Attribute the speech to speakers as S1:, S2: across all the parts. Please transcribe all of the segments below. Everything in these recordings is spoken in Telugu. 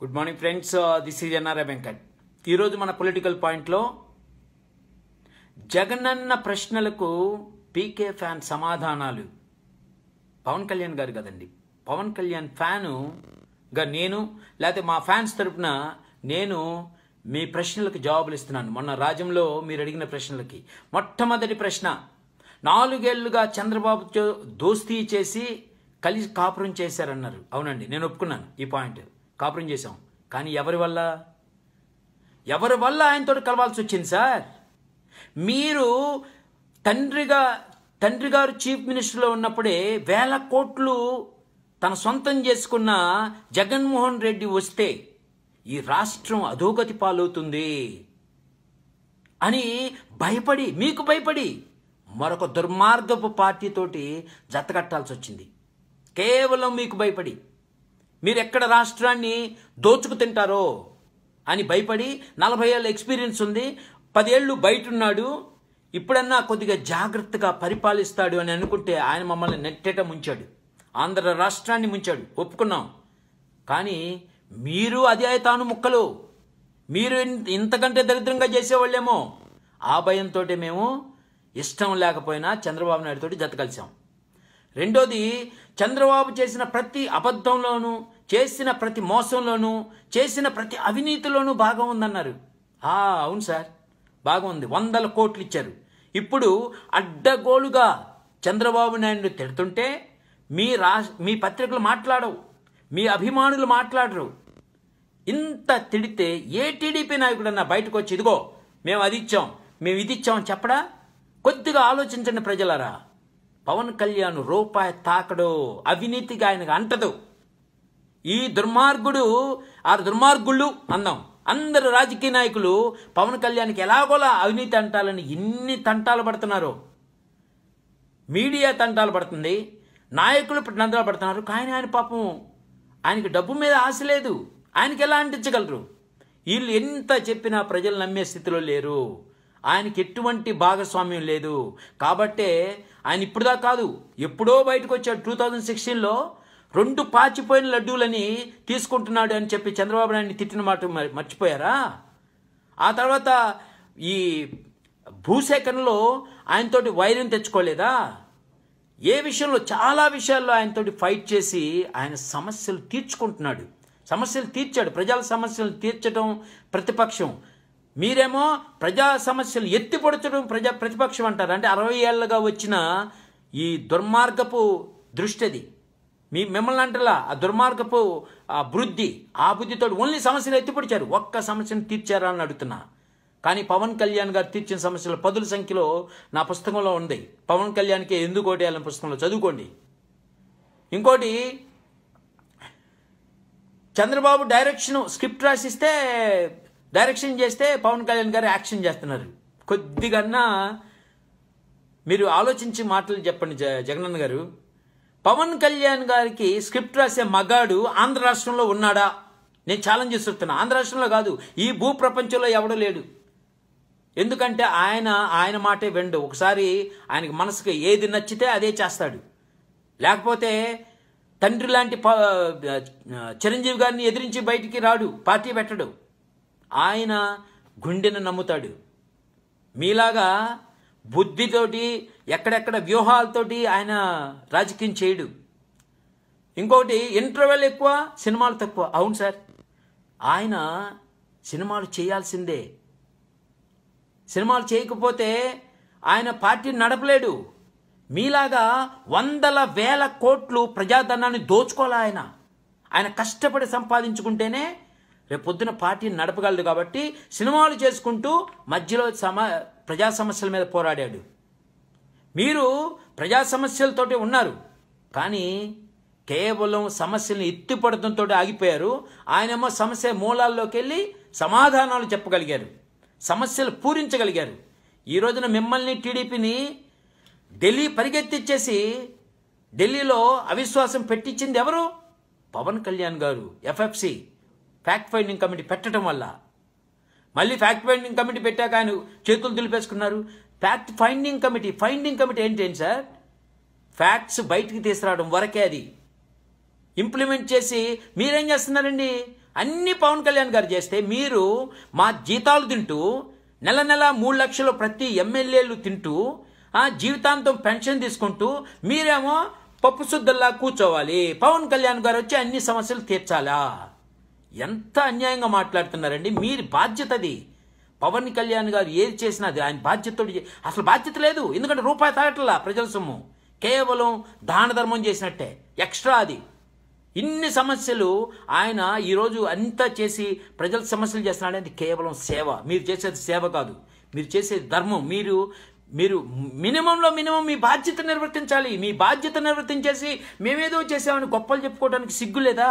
S1: good morning friends this is NRA Venkat ఈరోజు మన పొలిటికల్ పాయింట్లో జగనన్న ప్రశ్నలకు పీకే ఫ్యాన్ సమాధానాలు పవన్ కళ్యాణ్ గారు కదండి పవన్ కళ్యాణ్ ఫ్యాను గారు నేను లేకపోతే మా ఫ్యాన్స్ తరపున నేను మీ ప్రశ్నలకు జవాబులు ఇస్తున్నాను మొన్న రాజ్యంలో మీరు అడిగిన ప్రశ్నలకి మొట్టమొదటి ప్రశ్న నాలుగేళ్లుగా చంద్రబాబుతో దోస్తీ చేసి కలిసి కాపురం చేశారన్నారు అవునండి నేను ఒప్పుకున్నాను ఈ పాయింట్ కాపురం చేశాం కానీ ఎవరి వల్ల ఎవరి వల్ల ఆయనతో కలవాల్సి వచ్చింది సార్ మీరు తండ్రిగా తండ్రి గారు చీఫ్ మినిస్టర్లో ఉన్నప్పుడే వేల కోట్లు తన సొంతం చేసుకున్న జగన్మోహన్ రెడ్డి వస్తే ఈ రాష్ట్రం అధోగతి పాలవుతుంది అని భయపడి మీకు భయపడి మరొక దుర్మార్గపు పార్టీతోటి జతకట్టాల్సి వచ్చింది కేవలం మీకు భయపడి మీరు ఎక్కడ రాష్ట్రాన్ని దోచుకు తింటారో అని భయపడి నలభై ఏళ్ళ ఎక్స్పీరియన్స్ ఉంది పదేళ్ళు బయట ఉన్నాడు ఇప్పుడన్నా కొద్దిగా జాగ్రత్తగా పరిపాలిస్తాడు అని అనుకుంటే ఆయన మమ్మల్ని నెట్టేట ముంచాడు ఆంధ్ర రాష్ట్రాన్ని ముంచాడు ఒప్పుకున్నాం కానీ మీరు అదే తాను ముక్కలు మీరు ఇంతకంటే దరిద్రంగా చేసేవాళ్ళేమో ఆ భయంతో మేము ఇష్టం లేకపోయినా చంద్రబాబు నాయుడుతో జత కలిసాం రెండోది చంద్రబాబు చేసిన ప్రతి అబద్ధంలోనూ చేసిన ప్రతి మోసంలోనూ చేసిన ప్రతి అవినీతిలోనూ భాగం ఉందన్నారు అవును సార్ బాగుంది వందల కోట్లు ఇచ్చారు ఇప్పుడు అడ్డగోలుగా చంద్రబాబు నాయుడు తిడుతుంటే మీ రా మీ పత్రికలు మాట్లాడవు మీ అభిమానులు మాట్లాడరు ఇంత తిడితే ఏ టీడీపీ నాయకుడన్నా బయటకు వచ్చి ఇదిగో మేము అది ఇచ్చాం మేము ఇది ఇచ్చాం చెప్పడా కొద్దిగా ఆలోచించండి ప్రజలరా పవన్ కళ్యాణ్ రూపాయి తాకడు అవినీతిగా ఆయనకు అంటదు ఈ దుర్మార్గుడు ఆ దుర్మార్గుళ్ళు అందాం అందరు రాజకీయ నాయకులు పవన్ కళ్యాణ్కి ఎలాగోలా అవినీతి అంటాలని ఎన్ని తంటాలు పడుతున్నారు మీడియా తంటాలు పడుతుంది నాయకులు నందాలు పడుతున్నారు కానీ ఆయన పాపం ఆయనకి డబ్బు మీద ఆశ లేదు ఆయనకి ఎలా అంటించగలరు వీళ్ళు ఎంత చెప్పినా ప్రజలు నమ్మే స్థితిలో లేరు ఆయనకి ఎటువంటి భాగస్వామ్యం లేదు కాబట్టే ఆయన ఇప్పుడుదా కాదు ఎప్పుడో బయటకు వచ్చాడు టూ థౌజండ్ సిక్స్టీన్లో రెండు పాచిపోయిన లడ్డూలని తీసుకుంటున్నాడు అని చెప్పి చంద్రబాబు నాయుడిని తిట్టిన మాట మర్చిపోయారా ఆ తర్వాత ఈ భూసేకరణలో ఆయనతోటి వైర్యం తెచ్చుకోలేదా ఏ విషయంలో చాలా విషయాల్లో ఆయనతోటి ఫైట్ చేసి ఆయన సమస్యలు తీర్చుకుంటున్నాడు సమస్యలు తీర్చాడు ప్రజల సమస్యలు తీర్చడం ప్రతిపక్షం మీరేమో ప్రజా సమస్యలు పొడచడం ప్రజా ప్రతిపక్షం అంటారు అంటే అరవై ఏళ్ళగా వచ్చిన ఈ దుర్మార్గపు దృష్టి అది మీ మిమ్మల్ని అంటలా ఆ దుర్మార్గపు ఆ బృద్ధి ఆ బుద్ధితో ఓన్లీ సమస్యలు ఎత్తిపొడిచారు ఒక్క సమస్యను తీర్చారా అని అడుగుతున్నా కానీ పవన్ కళ్యాణ్ గారు తీర్చిన సమస్యలు పదుల సంఖ్యలో నా పుస్తకంలో ఉంది పవన్ కళ్యాణ్కి ఎందుకు ఓటేయాలని పుస్తకంలో చదువుకోండి ఇంకోటి చంద్రబాబు డైరెక్షన్ స్క్రిప్ట్ రాసిస్తే డైరెక్షన్ చేస్తే పవన్ కళ్యాణ్ గారు యాక్షన్ చేస్తున్నారు కొద్దిగన్నా మీరు ఆలోచించి మాటలు చెప్పండి జగనన్న గారు పవన్ కళ్యాణ్ గారికి స్క్రిప్ట్ రాసే మగాడు ఆంధ్ర రాష్ట్రంలో ఉన్నాడా నేను ఛాలెంజ్ చేస్తున్నా ఆంధ్ర రాష్ట్రంలో కాదు ఈ భూ ప్రపంచంలో ఎవడో లేడు ఎందుకంటే ఆయన ఆయన మాటే వెండు ఒకసారి ఆయనకి మనసుకు ఏది నచ్చితే అదే చేస్తాడు లేకపోతే తండ్రి లాంటి చిరంజీవి గారిని ఎదిరించి బయటికి రాడు పార్టీ పెట్టడు ఆయన గుండెను నమ్ముతాడు మీలాగా బుద్ధితోటి ఎక్కడెక్కడ వ్యూహాలతోటి ఆయన రాజకీయం చేయడు ఇంకొకటి ఇంటర్వెల్ ఎక్కువ సినిమాలు తక్కువ అవును సార్ ఆయన సినిమాలు చేయాల్సిందే సినిమాలు చేయకపోతే ఆయన పార్టీని నడపలేడు మీలాగా వందల వేల కోట్లు ప్రజాధనాన్ని దోచుకోవాలి ఆయన ఆయన కష్టపడి సంపాదించుకుంటేనే రేపు పొద్దున పార్టీని నడపగలడు కాబట్టి సినిమాలు చేసుకుంటూ మధ్యలో సమ ప్రజా సమస్యల మీద పోరాడాడు మీరు ప్రజా సమస్యలతోటి ఉన్నారు కానీ కేవలం సమస్యలను ఎత్తిపడటంతో ఆగిపోయారు ఆయనేమో సమస్య మూలాల్లోకి వెళ్ళి సమాధానాలు చెప్పగలిగారు సమస్యలు పూరించగలిగారు ఈ రోజున మిమ్మల్ని టీడీపీని ఢిల్లీ పరిగెత్తిచ్చేసి ఢిల్లీలో అవిశ్వాసం పెట్టించింది ఎవరు పవన్ కళ్యాణ్ గారు ఎఫ్ఎఫ్సి ఫ్యాక్ట్ ఫైండింగ్ కమిటీ పెట్టడం వల్ల మళ్ళీ ఫ్యాక్ట్ ఫైండింగ్ కమిటీ పెట్టాక ఆయన చేతులు దులిపేసుకున్నారు fact finding committee finding committee ఏంటేంటి సార్ ఫ్యాక్ట్స్ బయటికి తీసుకురావడం వరకే అది ఇంప్లిమెంట్ చేసి మీరేం చేస్తున్నారండి అన్ని పవన్ కళ్యాణ్ గారు చేస్తే మీరు మా జీతాలు తింటూ నెల నెల మూడు లక్షలు ప్రతి ఎమ్మెల్యేలు తింటూ ఆ జీవితాంతం పెన్షన్ తీసుకుంటూ మీరేమో పప్పు శుద్ధల్లా కూర్చోవాలి పవన్ కళ్యాణ్ గారు వచ్చి అన్ని సమస్యలు తీర్చాలా ఎంత అన్యాయంగా మాట్లాడుతున్నారండి మీరు బాధ్యత అది పవన్ కళ్యాణ్ గారు ఏది చేసినా అది ఆయన బాధ్యతతో అసలు బాధ్యత లేదు ఎందుకంటే రూపాయి తాగట్లా ప్రజల సొమ్ము కేవలం దాన ధర్మం చేసినట్టే ఎక్స్ట్రా అది ఇన్ని సమస్యలు ఆయన ఈరోజు అంతా చేసి ప్రజల సమస్యలు చేస్తున్నాడనేది కేవలం సేవ మీరు చేసేది సేవ కాదు మీరు చేసేది ధర్మం మీరు మీరు మినిమంలో మినిమం మీ బాధ్యత నిర్వర్తించాలి మీ బాధ్యత నిర్వర్తించేసి మేమేదో చేసామని గొప్పలు చెప్పుకోవడానికి సిగ్గు లేదా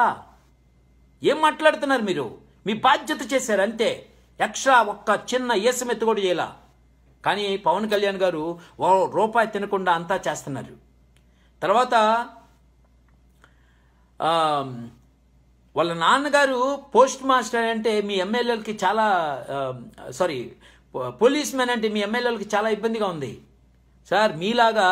S1: ఏం మాట్లాడుతున్నారు మీరు మీ బాధ్యత చేశారు అంతే ఎక్స్ట్రా ఒక్క చిన్న ఏసమెత్తు కూడా చేయాల కానీ పవన్ కళ్యాణ్ గారు రూపాయి తినకుండా అంతా చేస్తున్నారు తర్వాత వాళ్ళ నాన్నగారు పోస్ట్ మాస్టర్ అంటే మీ ఎమ్మెల్యేలకి చాలా సారీ పోలీస్ మ్యాన్ అంటే మీ ఎమ్మెల్యేలకి చాలా ఇబ్బందిగా ఉంది సార్ మీలాగా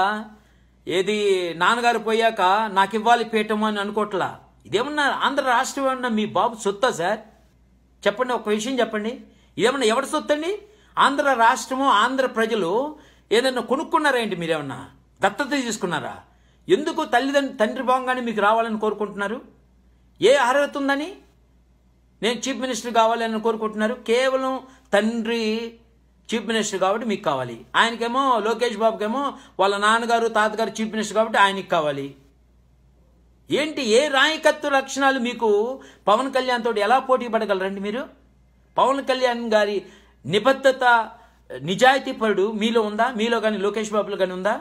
S1: ఏది నాన్నగారు పోయాక నాకు ఇవ్వాలి పీఠం అని అనుకోట్లా ఇదేమన్నా ఆంధ్ర రాష్ట్రం ఏమన్నా మీ బాబు సొత్తా సార్ చెప్పండి ఒక విషయం చెప్పండి ఇదేమన్నా ఎవరి సొత్తండి ఆంధ్ర రాష్ట్రము ఆంధ్ర ప్రజలు ఏదన్నా కొనుక్కున్నారా ఏంటి మీరేమన్నా దత్తత తీసుకున్నారా ఎందుకు తల్లిదండ్రి తండ్రి భావంగానే మీకు రావాలని కోరుకుంటున్నారు ఏ అర్హత ఉందని నేను చీఫ్ మినిస్టర్ కావాలని కోరుకుంటున్నారు కేవలం తండ్రి చీఫ్ మినిస్టర్ కాబట్టి మీకు కావాలి ఆయనకేమో లోకేష్ బాబుకేమో వాళ్ళ నాన్నగారు తాతగారు చీఫ్ మినిస్టర్ కాబట్టి ఆయనకి కావాలి ఏంటి ఏ నాయకత్వ లక్షణాలు మీకు పవన్ కళ్యాణ్ తోటి ఎలా పోటీ పడగలరండి మీరు పవన్ కళ్యాణ్ గారి నిబద్ధత నిజాయితీ పరుడు మీలో ఉందా మీలో కానీ లోకేష్ బాబులో కానీ ఉందా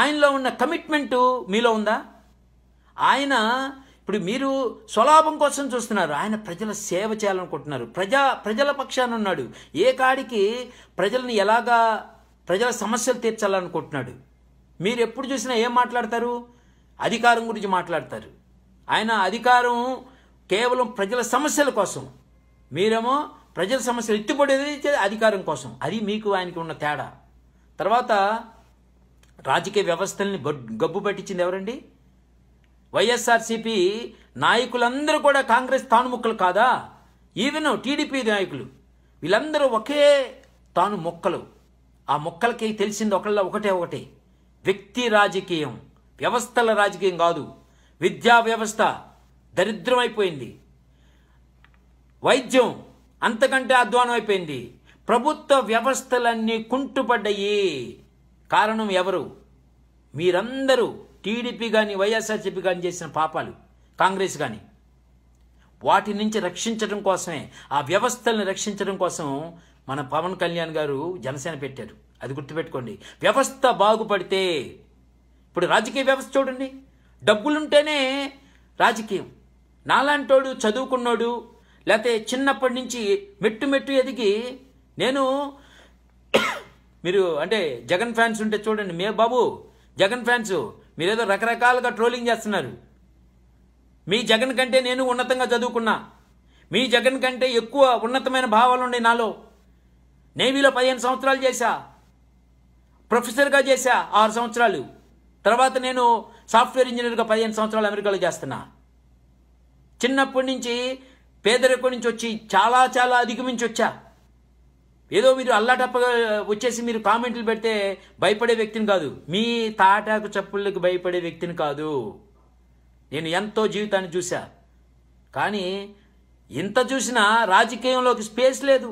S1: ఆయనలో ఉన్న కమిట్మెంటు మీలో ఉందా ఆయన ఇప్పుడు మీరు స్వలాభం కోసం చూస్తున్నారు ఆయన ప్రజల సేవ చేయాలనుకుంటున్నారు ప్రజా ప్రజల పక్షాన ఉన్నాడు ఏ కాడికి ప్రజలను ఎలాగా ప్రజల సమస్యలు తీర్చాలనుకుంటున్నాడు మీరు ఎప్పుడు చూసినా ఏం మాట్లాడతారు అధికారం గురించి మాట్లాడతారు ఆయన అధికారం కేవలం ప్రజల సమస్యల కోసం మీరేమో ప్రజల సమస్యలు ఎత్తిపడేది అధికారం కోసం అది మీకు ఆయనకి ఉన్న తేడా తర్వాత రాజకీయ వ్యవస్థల్ని గబ్బు పట్టించింది ఎవరండి వైఎస్ఆర్సీపీ నాయకులందరూ కూడా కాంగ్రెస్ తానుముక్కలు కాదా ఈవెన్ టీడీపీ నాయకులు వీళ్ళందరూ ఒకే తాను మొక్కలు ఆ మొక్కలకి తెలిసింది ఒకళ్ళ ఒకటే ఒకటి వ్యక్తి రాజకీయం వ్యవస్థల రాజకీయం కాదు విద్యా వ్యవస్థ దరిద్రమైపోయింది వైద్యం అంతకంటే అధ్వానం అయిపోయింది ప్రభుత్వ వ్యవస్థలన్నీ కుంటుపడ్డాయి కారణం ఎవరు మీరందరూ టీడీపీ కానీ వైఎస్ఆర్సీపీ కానీ చేసిన పాపాలు కాంగ్రెస్ కానీ వాటి నుంచి రక్షించడం కోసమే ఆ వ్యవస్థల్ని రక్షించడం కోసం మన పవన్ కళ్యాణ్ గారు జనసేన పెట్టారు అది గుర్తుపెట్టుకోండి వ్యవస్థ బాగుపడితే ఇప్పుడు రాజకీయ వ్యవస్థ చూడండి డబ్బులుంటేనే రాజకీయం నాలాంటోడు చదువుకున్నోడు లేకపోతే చిన్నప్పటి నుంచి మెట్టు మెట్టు ఎదిగి నేను మీరు అంటే జగన్ ఫ్యాన్స్ ఉంటే చూడండి మే బాబు జగన్ ఫ్యాన్స్ మీరేదో రకరకాలుగా ట్రోలింగ్ చేస్తున్నారు మీ జగన్ కంటే నేను ఉన్నతంగా చదువుకున్నా మీ జగన్ కంటే ఎక్కువ ఉన్నతమైన భావాలు ఉన్నాయి నాలో నేవీలో పదిహేను సంవత్సరాలు చేశా ప్రొఫెసర్గా చేశా ఆరు సంవత్సరాలు తర్వాత నేను సాఫ్ట్వేర్ ఇంజనీర్గా పదిహేను సంవత్సరాలు అమెరికాలో చేస్తున్నా చిన్నప్పటి నుంచి పేదరికం నుంచి వచ్చి చాలా చాలా అధిగమించి వచ్చా ఏదో మీరు అల్లాటప్పగా వచ్చేసి మీరు కామెంట్లు పెడితే భయపడే వ్యక్తిని కాదు మీ తాటాకు చప్పుళ్ళకి భయపడే వ్యక్తిని కాదు నేను ఎంతో జీవితాన్ని చూశా కానీ ఇంత చూసినా రాజకీయంలోకి స్పేస్ లేదు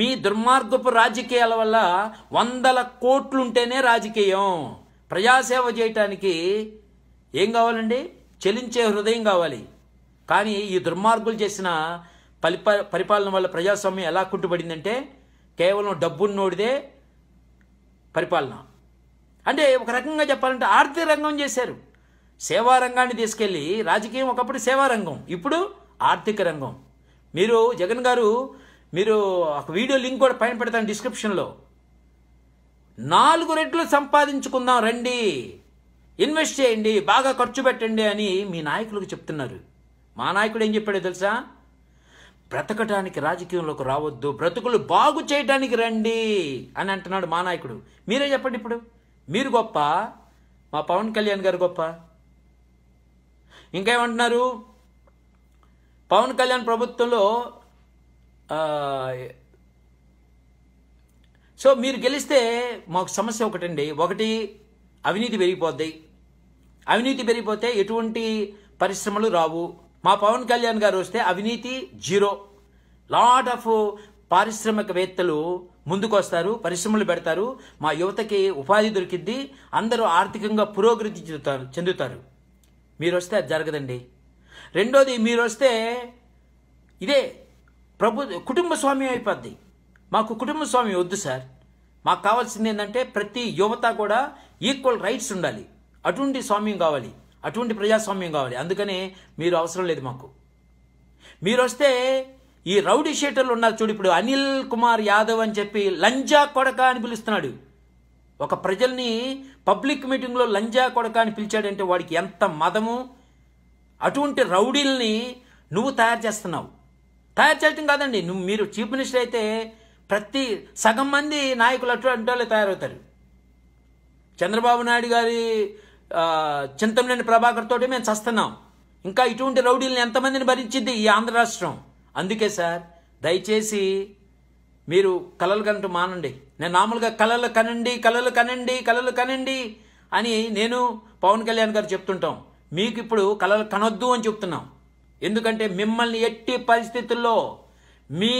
S1: మీ దుర్మార్గపు రాజకీయాల వల్ల వందల కోట్లుంటేనే రాజకీయం ప్రజాసేవ చేయటానికి ఏం కావాలండి చెలించే హృదయం కావాలి కానీ ఈ దుర్మార్గులు చేసిన పలిప పరిపాలన వల్ల ప్రజాస్వామ్యం ఎలా కుంటుపడిందంటే కేవలం డబ్బున్నోడిదే పరిపాలన అంటే ఒక రకంగా చెప్పాలంటే ఆర్థిక రంగం చేశారు సేవా రంగాన్ని తీసుకెళ్ళి రాజకీయం ఒకప్పుడు సేవా రంగం ఇప్పుడు ఆర్థిక రంగం మీరు జగన్ గారు మీరు ఒక వీడియో లింక్ కూడా పైన పెడతాను డిస్క్రిప్షన్లో నాలుగు రెట్లు సంపాదించుకుందాం రండి ఇన్వెస్ట్ చేయండి బాగా ఖర్చు పెట్టండి అని మీ నాయకులకు చెప్తున్నారు మా నాయకుడు ఏం చెప్పాడో తెలుసా బ్రతకటానికి రాజకీయంలోకి రావద్దు బ్రతుకులు బాగు చేయడానికి రండి అని అంటున్నాడు మా నాయకుడు మీరే చెప్పండి ఇప్పుడు మీరు గొప్ప మా పవన్ కళ్యాణ్ గారు గొప్ప ఇంకేమంటున్నారు పవన్ కళ్యాణ్ ప్రభుత్వంలో సో మీరు గెలిస్తే మాకు సమస్య ఒకటండి ఒకటి అవినీతి పెరిగిపోద్ది అవినీతి పెరిగిపోతే ఎటువంటి పరిశ్రమలు రావు మా పవన్ కళ్యాణ్ గారు వస్తే అవినీతి జీరో లాట్ ఆఫ్ పారిశ్రామికవేత్తలు ముందుకొస్తారు పరిశ్రమలు పెడతారు మా యువతకి ఉపాధి దొరికిద్ది అందరూ ఆర్థికంగా పురోగతి చెందుతారు చెందుతారు మీరు వస్తే అది జరగదండి రెండోది మీరు వస్తే ఇదే ప్రభు కుటుంబ స్వామి అయిపోద్ది మాకు కుటుంబ స్వామి వద్దు సార్ మాకు కావాల్సింది ఏంటంటే ప్రతి యువత కూడా ఈక్వల్ రైట్స్ ఉండాలి అటువంటి స్వామ్యం కావాలి అటువంటి ప్రజాస్వామ్యం కావాలి అందుకని మీరు అవసరం లేదు మాకు మీరు వస్తే ఈ రౌడీ షేటర్లు ఉన్నారు చూడు ఇప్పుడు అనిల్ కుమార్ యాదవ్ అని చెప్పి లంజా కొడక అని పిలుస్తున్నాడు ఒక ప్రజల్ని పబ్లిక్ మీటింగ్లో లంజా కొడక అని పిలిచాడంటే వాడికి ఎంత మదము అటువంటి రౌడీల్ని నువ్వు తయారు చేస్తున్నావు తయారు చేయటం కాదండి నువ్వు మీరు చీఫ్ మినిస్టర్ అయితే ప్రతి సగం మంది నాయకులు అటువంటి వాళ్ళే తయారవుతారు చంద్రబాబు నాయుడు గారి చింతమనేని ప్రభాకర్ తోటి మేము చస్తున్నాం ఇంకా ఇటువంటి రౌడీలను ఎంతమందిని భరించింది ఈ ఆంధ్ర రాష్ట్రం అందుకే సార్ దయచేసి మీరు కలలు కనంటూ మానండి నేను మామూలుగా కలలు కనండి కలలు కనండి కలలు కనండి అని నేను పవన్ కళ్యాణ్ గారు చెప్తుంటాం మీకు ఇప్పుడు కలలు కనొద్దు అని చెప్తున్నాం ఎందుకంటే మిమ్మల్ని ఎట్టి పరిస్థితుల్లో మీ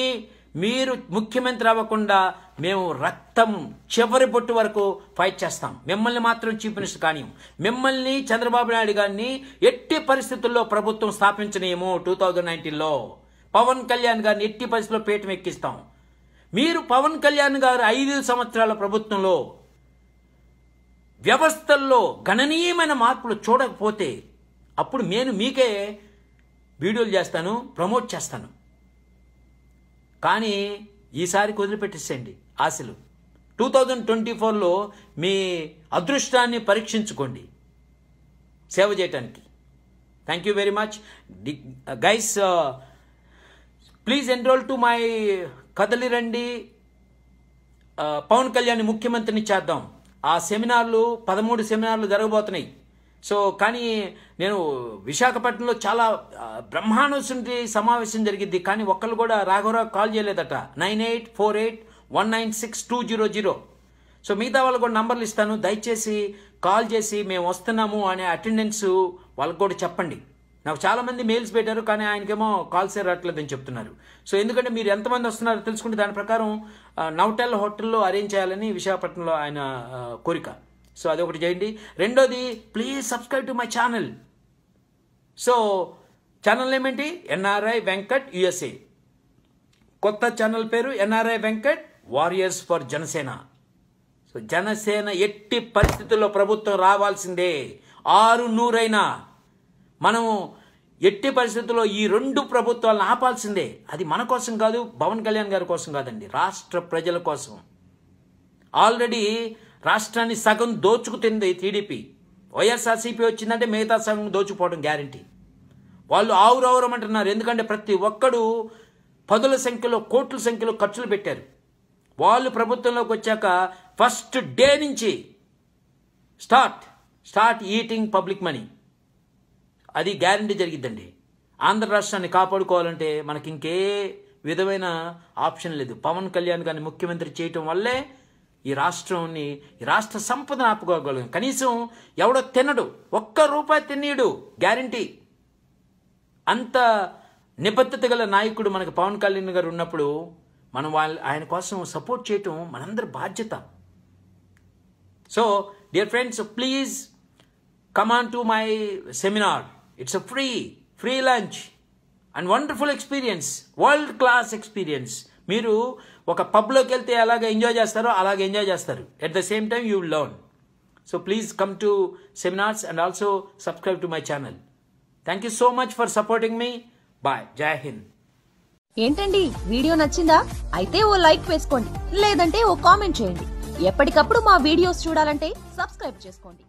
S1: మీరు ముఖ్యమంత్రి అవ్వకుండా మేము రక్తం చివరి పొట్టు వరకు ఫైట్ చేస్తాం మిమ్మల్ని మాత్రం చీఫ్ మినిస్టర్ మిమ్మల్ని చంద్రబాబు నాయుడు గారిని ఎట్టి పరిస్థితుల్లో ప్రభుత్వం స్థాపించనేమో టూ థౌజండ్ నైన్టీన్లో పవన్ కళ్యాణ్ గారిని ఎట్టి పరిస్థితుల్లో పీఠం ఎక్కిస్తాం మీరు పవన్ కళ్యాణ్ గారు ఐదు సంవత్సరాల ప్రభుత్వంలో వ్యవస్థల్లో గణనీయమైన మార్పులు చూడకపోతే అప్పుడు నేను మీకే వీడియోలు చేస్తాను ప్రమోట్ చేస్తాను కానీ ఈసారి వదిలిపెట్టేసేయండి ఆశలు టూ థౌజండ్ ట్వంటీ ఫోర్లో మీ అదృష్టాన్ని పరీక్షించుకోండి సేవ చేయటానికి thank you very much guys please enrol to my కదలి రండి uh, పవన్ కళ్యాణ్ ముఖ్యమంత్రిని చేద్దాం ఆ సెమినార్లు పదమూడు సెమినార్లు జరగబోతున్నాయి సో కానీ నేను విశాఖపట్నంలో చాలా బ్రహ్మానుసంటి సమావేశం జరిగింది కానీ ఒక్కరు కూడా రాఘవరావు కాల్ చేయలేదట nine eight four eight one nine six two zero zero so మిగతా వాళ్ళు కూడా నంబర్లు ఇస్తాను దయచేసి కాల్ చేసి మేము వస్తున్నాము అనే అటెండెన్స్ వాళ్ళకు కూడా చెప్పండి నాకు చాలామంది మెయిల్స్ పెట్టారు కానీ ఆయనకేమో కాల్సే అని చెప్తున్నారు సో ఎందుకంటే మీరు ఎంతమంది వస్తున్నారో తెలుసుకుంటే దాని ప్రకారం నౌటెల్ హోటల్లో అరేంజ్ చేయాలని విశాఖపట్నంలో ఆయన కోరిక సో అదొకటి చేయండి రెండోది please subscribe to my channel so channel name ఏంటి ఎన్ఆర్ఐ వెంకట్ యుఎస్ఏ కొత్త ఛానల్ పేరు NRI Venkat warriors for Janasena so Janasena ఎట్టి పరిస్థితుల్లో ప్రభుత్వం రావాల్సిందే ఆరు నూరైనా మనము ఎట్టి పరిస్థితుల్లో ఈ రెండు ప్రభుత్వాలను ఆపాల్సిందే అది మన కోసం కాదు పవన్ కళ్యాణ్ గారి కోసం కాదండి రాష్ట్ర ప్రజల కోసం ఆల్రెడీ రాష్ట్రాన్ని సగం దోచుకుతుంది టీడీపీ వైఎస్ఆర్సీపీ వచ్చిందంటే మిగతా సగం దోచుకుపోవడం గ్యారంటీ వాళ్ళు ఆవురవరమంటున్నారు ఎందుకంటే ప్రతి ఒక్కడు పదుల సంఖ్యలో కోట్ల సంఖ్యలో ఖర్చులు పెట్టారు వాళ్ళు ప్రభుత్వంలోకి వచ్చాక ఫస్ట్ డే నుంచి start start eating public money అది గ్యారంటీ జరిగిద్దండి ఆంధ్ర రాష్ట్రాన్ని కాపాడుకోవాలంటే మనకి ఇంకే విధమైన ఆప్షన్ లేదు పవన్ కళ్యాణ్ గారిని ముఖ్యమంత్రి చేయటం వల్లే ఈ రాష్ట్రాన్ని ఈ రాష్ట్ర సంపదను ఆపుకోగలం కనీసం ఎవడో తినడు ఒక్క రూపాయి తినీడు గ్యారంటీ అంత నిబద్ధత గల నాయకుడు మనకు పవన్ కళ్యాణ్ గారు ఉన్నప్పుడు మనం వాళ్ళ ఆయన కోసం సపోర్ట్ చేయటం మనందరి బాధ్యత so dear friends please come on to my seminar it's a free free lunch and wonderful experience world class experience మీరు ఒక పబ్లోకి వెళ్తే ఎలాగ ఎంజాయ్ చేస్తారో అలాగ ఎంజాయ్ చేస్తారు at the same time you learn so please come to seminars and also subscribe to my channel thank you so much for supporting me bye Jai Hind ఏంటండి వీడియో నచ్చిందా అయితే ఓ లైక్ వేసుకోండి లేదంటే ఓ కామెంట్ చేయండి ఎప్పటికప్పుడు మా వీడియోస్ చూడాలంటే సబ్స్క్రైబ్ చేసుకోండి